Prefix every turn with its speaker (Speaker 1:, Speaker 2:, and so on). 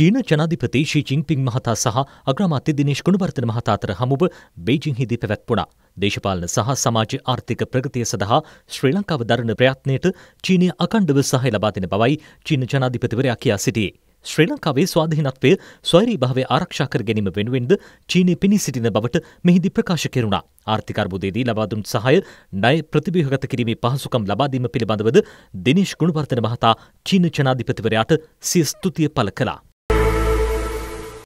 Speaker 1: චීන ජනාධිපති ශී ජිංපිං මහතා සහ අග්‍රාමාත්‍ය දිනේශ් ගුණවර්ධන මහතා අතර හමුව බේජිංහිදී පැවැත්වුණා. දේශපාලන සහ සමාජ ආර්ථික ප්‍රගතිය සඳහා ශ්‍රී ලංකාව දරන ප්‍රයත්නයට චීනය අකණ්ඩව සහය ලබා දෙන බවයි චීන ජනාධිපතිවරයා කියා සිටියේ. ශ්‍රී ලංකාවේ ස්වාධීනත්වය ස්වෛරී භාවය ආරක්ෂා කර ගැනීම වෙනුවෙන්ද චීනය පිණි සිටින බවට මෙහිදී ප්‍රකාශ කෙරුණා. ආර්ථිකර්බුදයේදී ලබාදුන් සහය ණය ප්‍රතිබිහගත කිරීමේ පහසුකම් ලබාදීම පිළිබඳවද දිනේශ් ගුණවර්ධන මහතා චීන ජනාධිපතිවරයාට සිය ස්තුතිය පළ කළා.